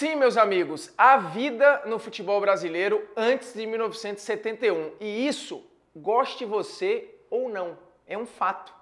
Sim, meus amigos, a vida no futebol brasileiro antes de 1971. E isso, goste você ou não, é um fato.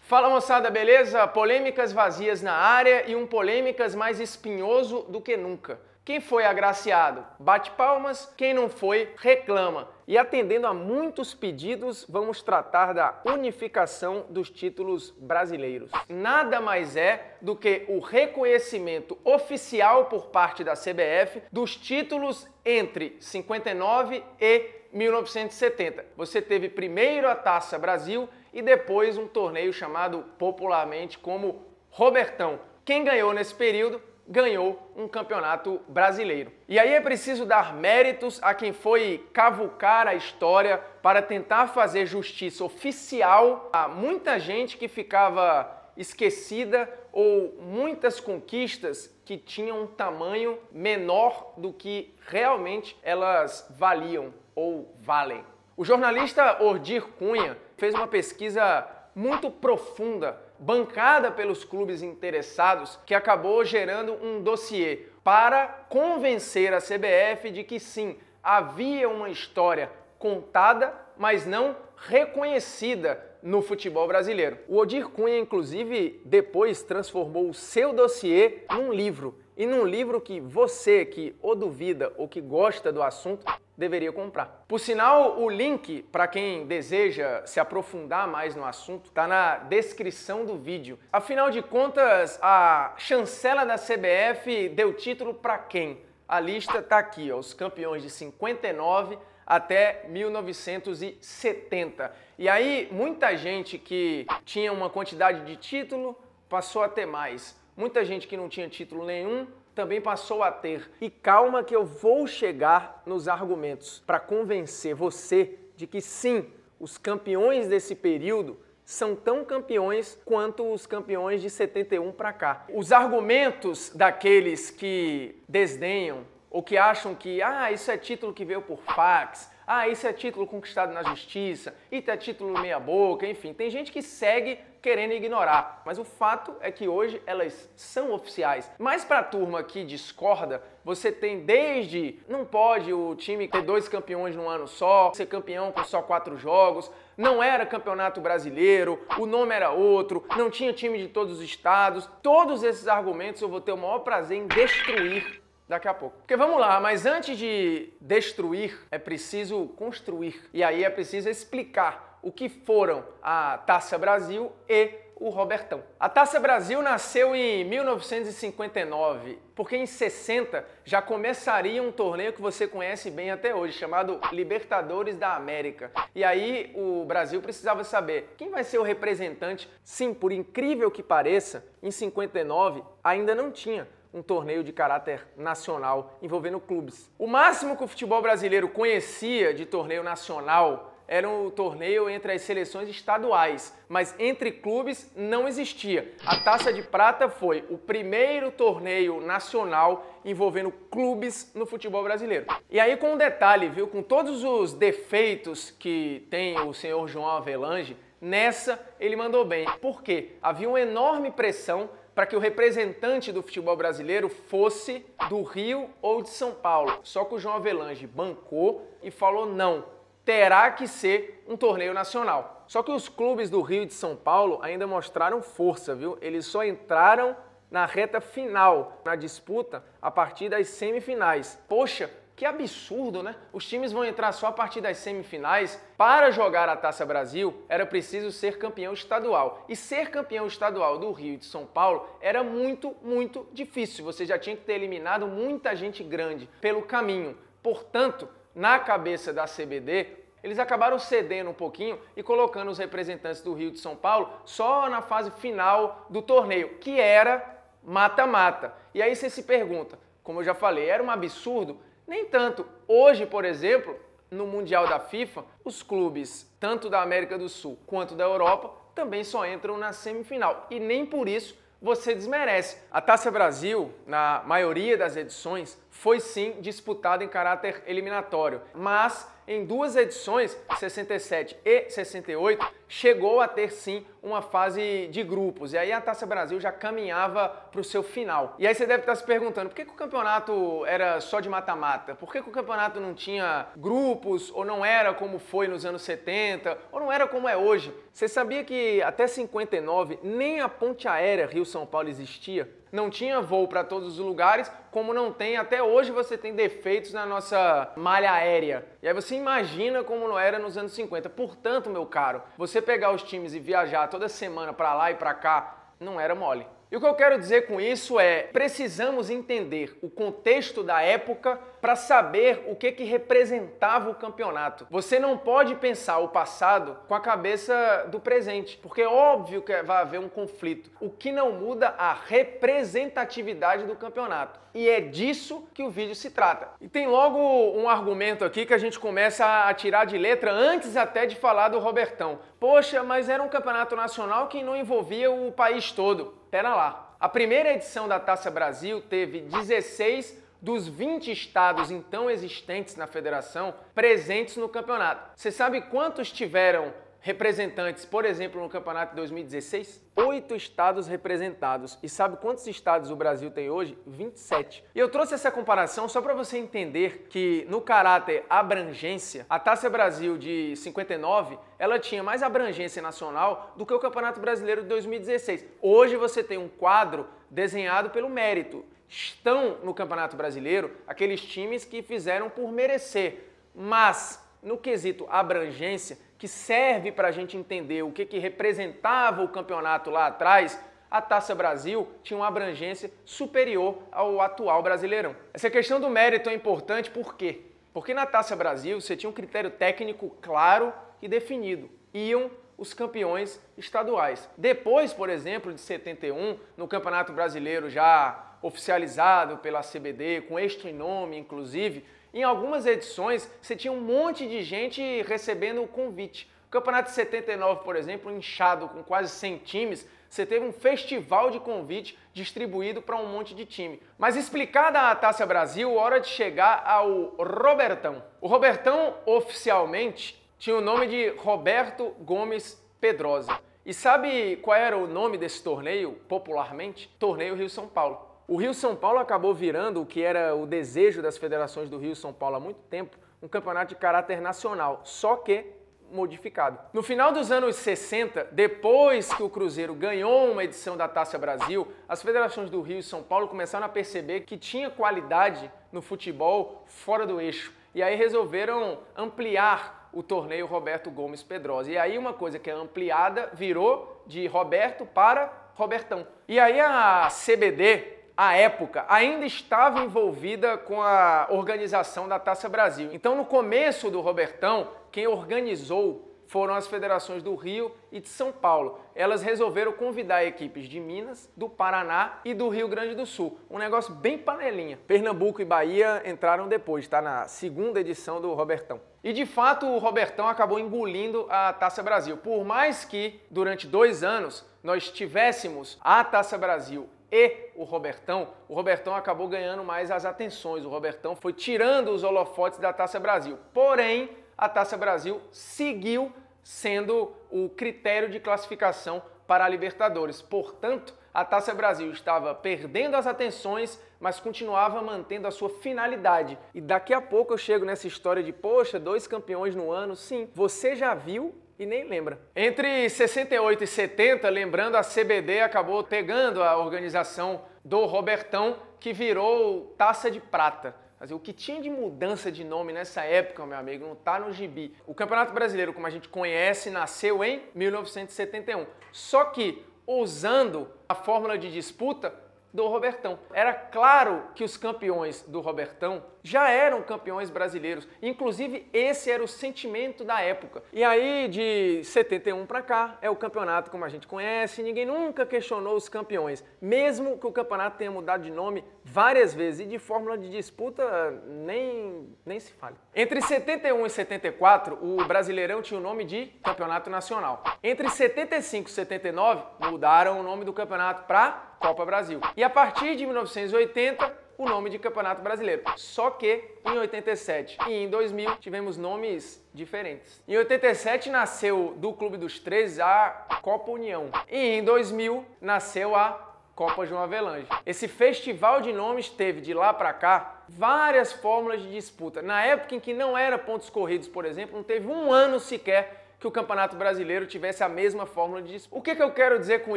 Fala moçada, beleza? Polêmicas vazias na área e um polêmicas mais espinhoso do que nunca. Quem foi agraciado, bate palmas. Quem não foi, reclama. E atendendo a muitos pedidos, vamos tratar da unificação dos títulos brasileiros. Nada mais é do que o reconhecimento oficial por parte da CBF dos títulos entre 59 e 1970. Você teve primeiro a Taça Brasil e depois um torneio chamado popularmente como Robertão. Quem ganhou nesse período ganhou um campeonato brasileiro. E aí é preciso dar méritos a quem foi cavucar a história para tentar fazer justiça oficial a muita gente que ficava esquecida ou muitas conquistas que tinham um tamanho menor do que realmente elas valiam ou valem. O jornalista Ordir Cunha fez uma pesquisa muito profunda bancada pelos clubes interessados, que acabou gerando um dossiê para convencer a CBF de que sim, havia uma história contada, mas não reconhecida no futebol brasileiro. O Odir Cunha, inclusive, depois transformou o seu dossiê num livro. E num livro que você que ou duvida ou que gosta do assunto deveria comprar. Por sinal, o link para quem deseja se aprofundar mais no assunto está na descrição do vídeo. Afinal de contas, a chancela da CBF deu título para quem? A lista está aqui, ó, os campeões de 59 até 1970. E aí, muita gente que tinha uma quantidade de título passou a ter mais. Muita gente que não tinha título nenhum também passou a ter. E calma que eu vou chegar nos argumentos para convencer você de que sim, os campeões desse período são tão campeões quanto os campeões de 71 para cá. Os argumentos daqueles que desdenham ou que acham que ah, isso é título que veio por fax, ah, isso é título conquistado na justiça, isso é título meia-boca, enfim. Tem gente que segue querendo ignorar, mas o fato é que hoje elas são oficiais. Mas para a turma que discorda, você tem desde não pode o time ter dois campeões num ano só, ser campeão com só quatro jogos, não era campeonato brasileiro, o nome era outro, não tinha time de todos os estados. Todos esses argumentos eu vou ter o maior prazer em destruir daqui a pouco. Porque vamos lá, mas antes de destruir, é preciso construir. E aí é preciso explicar o que foram a Taça Brasil e o Robertão. A Taça Brasil nasceu em 1959, porque em 60 já começaria um torneio que você conhece bem até hoje, chamado Libertadores da América. E aí o Brasil precisava saber quem vai ser o representante. Sim, por incrível que pareça, em 59 ainda não tinha um torneio de caráter nacional envolvendo clubes. O máximo que o futebol brasileiro conhecia de torneio nacional era um torneio entre as seleções estaduais, mas entre clubes não existia. A Taça de Prata foi o primeiro torneio nacional envolvendo clubes no futebol brasileiro. E aí com um detalhe, viu, com todos os defeitos que tem o senhor João Avelange, nessa ele mandou bem. Por quê? Havia uma enorme pressão para que o representante do futebol brasileiro fosse do Rio ou de São Paulo. Só que o João Avelange bancou e falou não, terá que ser um torneio nacional. Só que os clubes do Rio e de São Paulo ainda mostraram força, viu? Eles só entraram na reta final, na disputa a partir das semifinais. Poxa, que absurdo, né? Os times vão entrar só a partir das semifinais. Para jogar a Taça Brasil, era preciso ser campeão estadual. E ser campeão estadual do Rio e de São Paulo era muito, muito difícil. Você já tinha que ter eliminado muita gente grande pelo caminho. Portanto, na cabeça da CBD, eles acabaram cedendo um pouquinho e colocando os representantes do Rio de São Paulo só na fase final do torneio, que era mata-mata. E aí você se pergunta, como eu já falei, era um absurdo? Nem tanto. Hoje, por exemplo, no Mundial da FIFA, os clubes, tanto da América do Sul quanto da Europa, também só entram na semifinal. E nem por isso você desmerece. A Taça Brasil, na maioria das edições, foi sim disputada em caráter eliminatório, mas em duas edições, 67 e 68, chegou a ter sim uma fase de grupos. E aí a Taça Brasil já caminhava para o seu final. E aí você deve estar se perguntando por que, que o campeonato era só de mata-mata? Por que, que o campeonato não tinha grupos ou não era como foi nos anos 70 ou não era como é hoje? Você sabia que até 59 nem a ponte aérea Rio-São Paulo existia? não tinha voo para todos os lugares, como não tem até hoje você tem defeitos na nossa malha aérea. E aí você imagina como não era nos anos 50. Portanto, meu caro, você pegar os times e viajar toda semana para lá e para cá não era mole. E o que eu quero dizer com isso é, precisamos entender o contexto da época para saber o que que representava o campeonato. Você não pode pensar o passado com a cabeça do presente, porque é óbvio que vai haver um conflito. O que não muda a representatividade do campeonato. E é disso que o vídeo se trata. E tem logo um argumento aqui que a gente começa a tirar de letra antes até de falar do Robertão. Poxa, mas era um campeonato nacional que não envolvia o país todo. Pera lá. A primeira edição da Taça Brasil teve 16 dos 20 estados então existentes na federação presentes no campeonato. Você sabe quantos tiveram representantes, por exemplo, no campeonato de 2016, oito estados representados. E sabe quantos estados o Brasil tem hoje? 27. E eu trouxe essa comparação só para você entender que no caráter abrangência, a Taça Brasil de 59, ela tinha mais abrangência nacional do que o Campeonato Brasileiro de 2016. Hoje você tem um quadro desenhado pelo mérito. Estão no Campeonato Brasileiro aqueles times que fizeram por merecer, mas no quesito abrangência, que serve para a gente entender o que, que representava o campeonato lá atrás, a Taça Brasil tinha uma abrangência superior ao atual Brasileirão. Essa questão do mérito é importante por quê? Porque na Taça Brasil você tinha um critério técnico claro e definido. Iam os campeões estaduais. Depois, por exemplo, de 71, no Campeonato Brasileiro já oficializado pela CBD, com este nome, inclusive, em algumas edições, você tinha um monte de gente recebendo o convite. O campeonato de 79, por exemplo, inchado com quase 100 times, você teve um festival de convite distribuído para um monte de time. Mas explicada a Taça Brasil, hora de chegar ao Robertão. O Robertão oficialmente tinha o nome de Roberto Gomes Pedrosa. E sabe qual era o nome desse torneio popularmente? Torneio Rio São Paulo. O Rio São Paulo acabou virando o que era o desejo das federações do Rio São Paulo há muito tempo, um campeonato de caráter nacional, só que modificado. No final dos anos 60, depois que o Cruzeiro ganhou uma edição da Taça Brasil, as federações do Rio e São Paulo começaram a perceber que tinha qualidade no futebol fora do eixo. E aí resolveram ampliar o torneio Roberto Gomes Pedrosa. E aí uma coisa que é ampliada virou de Roberto para Robertão. E aí a CBD, à época, ainda estava envolvida com a organização da Taça Brasil. Então, no começo do Robertão, quem organizou foram as federações do Rio e de São Paulo. Elas resolveram convidar equipes de Minas, do Paraná e do Rio Grande do Sul. Um negócio bem panelinha. Pernambuco e Bahia entraram depois, tá? Na segunda edição do Robertão. E de fato o Robertão acabou engolindo a Taça Brasil. Por mais que durante dois anos nós tivéssemos a Taça Brasil e o Robertão, o Robertão acabou ganhando mais as atenções. O Robertão foi tirando os holofotes da Taça Brasil. Porém, a Taça Brasil seguiu sendo o critério de classificação para a Libertadores. Portanto, a Taça Brasil estava perdendo as atenções, mas continuava mantendo a sua finalidade. E daqui a pouco eu chego nessa história de, poxa, dois campeões no ano. Sim, você já viu e nem lembra. Entre 68 e 70, lembrando, a CBD acabou pegando a organização do Robertão, que virou Taça de Prata. o que tinha de mudança de nome nessa época, meu amigo, não tá no gibi. O Campeonato Brasileiro, como a gente conhece, nasceu em 1971. Só que, usando a fórmula de disputa, do Robertão. Era claro que os campeões do Robertão já eram campeões brasileiros. Inclusive, esse era o sentimento da época. E aí, de 71 para cá, é o campeonato como a gente conhece, ninguém nunca questionou os campeões. Mesmo que o campeonato tenha mudado de nome várias vezes e de fórmula de disputa nem, nem se fale. Entre 71 e 74, o Brasileirão tinha o nome de Campeonato Nacional. Entre 75 e 79, mudaram o nome do campeonato para Copa Brasil. E a partir de 1980, o nome de Campeonato Brasileiro. Só que em 87 e em 2000 tivemos nomes diferentes. Em 87 nasceu do Clube dos 13 a Copa União e em 2000 nasceu a Copa João Avelange. Esse festival de nomes teve de lá para cá várias fórmulas de disputa. Na época em que não era pontos corridos, por exemplo, não teve um ano sequer que o Campeonato Brasileiro tivesse a mesma fórmula de disputa. O que, que eu quero dizer com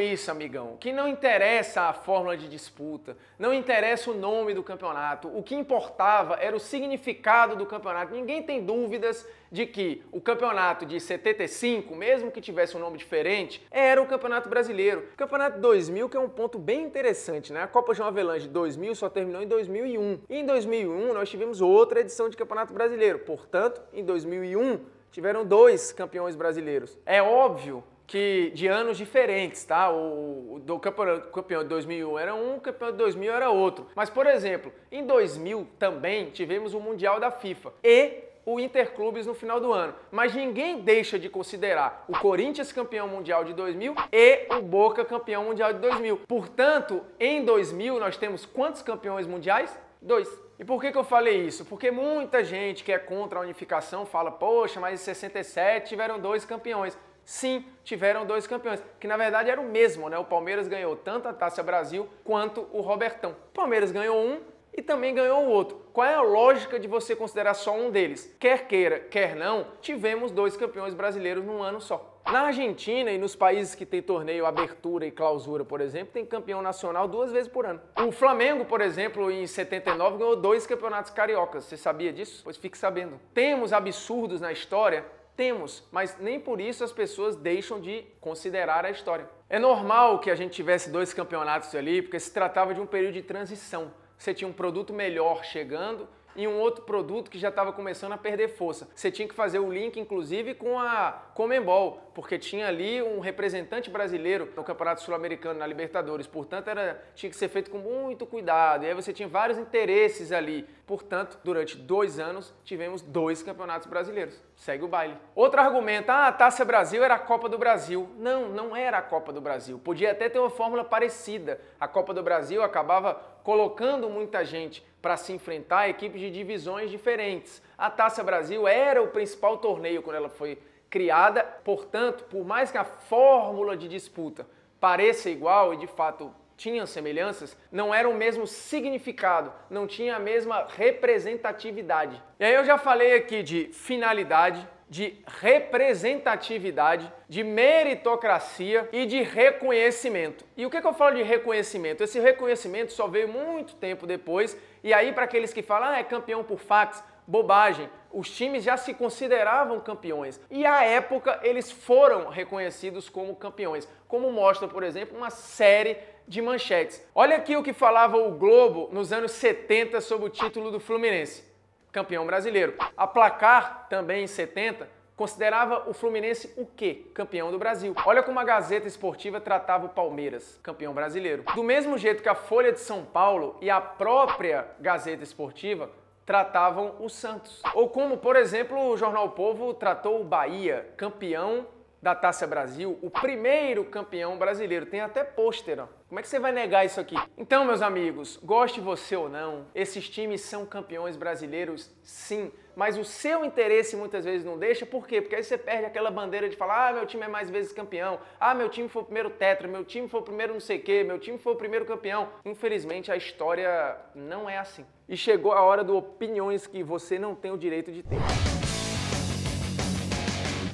isso, amigão? Que não interessa a fórmula de disputa, não interessa o nome do campeonato. O que importava era o significado do campeonato. Ninguém tem dúvidas de que o campeonato de 75, mesmo que tivesse um nome diferente, era o Campeonato Brasileiro. O Campeonato 2000, que é um ponto bem interessante, né? A Copa João Avelange 2000 só terminou em 2001. E em 2001 nós tivemos outra edição de Campeonato Brasileiro. Portanto, em 2001 tiveram dois campeões brasileiros. É óbvio que de anos diferentes, tá? O, do campeão, de 2001 era um, o campeão de 2000 era outro. Mas, por exemplo, em 2000 também tivemos o Mundial da FIFA e o Interclubes no final do ano. Mas ninguém deixa de considerar o Corinthians campeão mundial de 2000 e o Boca campeão mundial de 2000. Portanto, em 2000 nós temos quantos campeões mundiais? 2. E por que, que eu falei isso? Porque muita gente que é contra a unificação fala, poxa, mas em 67 tiveram dois campeões. Sim, tiveram dois campeões, que na verdade era o mesmo, né? O Palmeiras ganhou tanto a Taça Brasil quanto o Robertão. O Palmeiras ganhou um, e também ganhou o outro. Qual é a lógica de você considerar só um deles? Quer queira, quer não, tivemos dois campeões brasileiros num ano só. Na Argentina e nos países que tem torneio abertura e clausura, por exemplo, tem campeão nacional duas vezes por ano. O Flamengo, por exemplo, em 79 ganhou dois campeonatos cariocas. Você sabia disso? Pois fique sabendo. Temos absurdos na história? Temos, mas nem por isso as pessoas deixam de considerar a história. É normal que a gente tivesse dois campeonatos ali, porque se tratava de um período de transição você tinha um produto melhor chegando e um outro produto que já estava começando a perder força. Você tinha que fazer o link, inclusive, com a Comembol, porque tinha ali um representante brasileiro no Campeonato Sul-Americano, na Libertadores. Portanto, era, tinha que ser feito com muito cuidado. E aí você tinha vários interesses ali. Portanto, durante dois anos, tivemos dois campeonatos brasileiros. Segue o baile. Outro argumento, ah, a Taça Brasil era a Copa do Brasil. Não, não era a Copa do Brasil. Podia até ter uma fórmula parecida. A Copa do Brasil acabava colocando muita gente para se enfrentar equipes de divisões diferentes. A Taça Brasil era o principal torneio quando ela foi criada, portanto, por mais que a fórmula de disputa pareça igual e de fato tinham semelhanças, não era o mesmo significado, não tinha a mesma representatividade. E aí eu já falei aqui de finalidade, de representatividade, de meritocracia e de reconhecimento. E o que, que eu falo de reconhecimento? Esse reconhecimento só veio muito tempo depois e aí, para aqueles que falam, ah, é campeão por fax, bobagem. Os times já se consideravam campeões e à época eles foram reconhecidos como campeões, como mostra, por exemplo, uma série de manchetes. Olha aqui o que falava o Globo nos anos 70 sobre o título do Fluminense, campeão brasileiro. A Placar, também em 70, considerava o Fluminense o quê? Campeão do Brasil. Olha como a Gazeta Esportiva tratava o Palmeiras, campeão brasileiro. Do mesmo jeito que a Folha de São Paulo e a própria Gazeta Esportiva tratavam o Santos. Ou como, por exemplo, o jornal o Povo tratou o Bahia, campeão da Taça Brasil, o primeiro campeão brasileiro. Tem até pôster, ó. Como é que você vai negar isso aqui? Então, meus amigos, goste você ou não, esses times são campeões brasileiros, sim mas o seu interesse muitas vezes não deixa, por quê? Porque aí você perde aquela bandeira de falar: ah, meu time é mais vezes campeão, ah, meu time foi o primeiro tetra, meu time foi o primeiro não sei o quê, meu time foi o primeiro campeão. Infelizmente a história não é assim. E chegou a hora do opiniões que você não tem o direito de ter.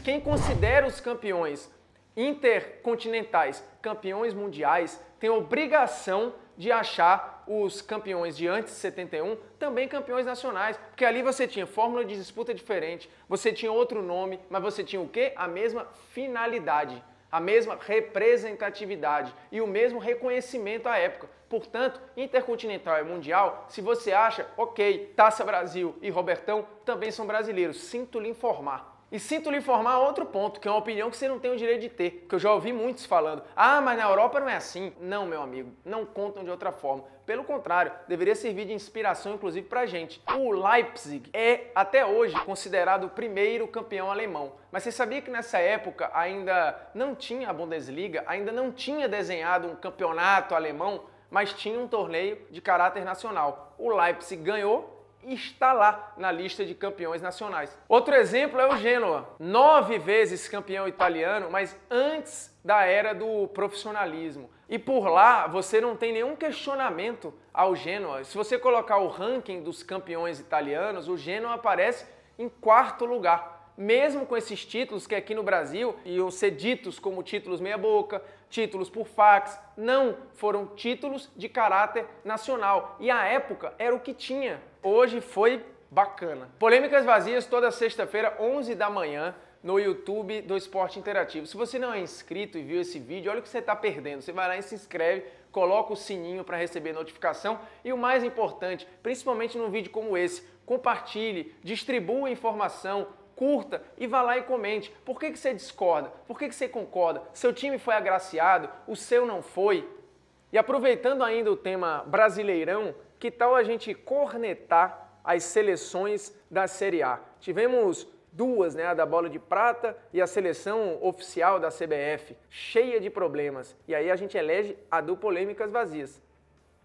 Quem considera os campeões intercontinentais campeões mundiais tem obrigação de achar os campeões de antes de 71, também campeões nacionais, porque ali você tinha fórmula de disputa diferente, você tinha outro nome, mas você tinha o quê? A mesma finalidade, a mesma representatividade e o mesmo reconhecimento à época. Portanto, intercontinental e mundial, se você acha, ok, Taça Brasil e Robertão também são brasileiros, sinto lhe informar e sinto lhe informar outro ponto, que é uma opinião que você não tem o direito de ter, que eu já ouvi muitos falando. Ah, mas na Europa não é assim. Não, meu amigo, não contam de outra forma. Pelo contrário, deveria servir de inspiração inclusive pra gente. O Leipzig é até hoje considerado o primeiro campeão alemão. Mas você sabia que nessa época ainda não tinha a Bundesliga, ainda não tinha desenhado um campeonato alemão, mas tinha um torneio de caráter nacional. O Leipzig ganhou está lá na lista de campeões nacionais. Outro exemplo é o Genoa, nove vezes campeão italiano, mas antes da era do profissionalismo. E por lá você não tem nenhum questionamento ao Genoa. Se você colocar o ranking dos campeões italianos, o Genoa aparece em quarto lugar mesmo com esses títulos que aqui no Brasil iam ser ditos como títulos meia-boca, títulos por fax, não foram títulos de caráter nacional. E a época era o que tinha hoje foi bacana. Polêmicas vazias toda sexta-feira, 11 da manhã, no YouTube do Esporte Interativo. Se você não é inscrito e viu esse vídeo, olha o que você está perdendo. Você vai lá e se inscreve, coloca o sininho para receber notificação e o mais importante, principalmente num vídeo como esse, compartilhe, distribua a informação, curta e vá lá e comente. Por que, que você discorda? Por que, que você concorda? Seu time foi agraciado? O seu não foi? E aproveitando ainda o tema brasileirão, que tal a gente cornetar as seleções da Série A? Tivemos duas, né, a da bola de prata e a seleção oficial da CBF, cheia de problemas. E aí a gente elege a do polêmicas vazias.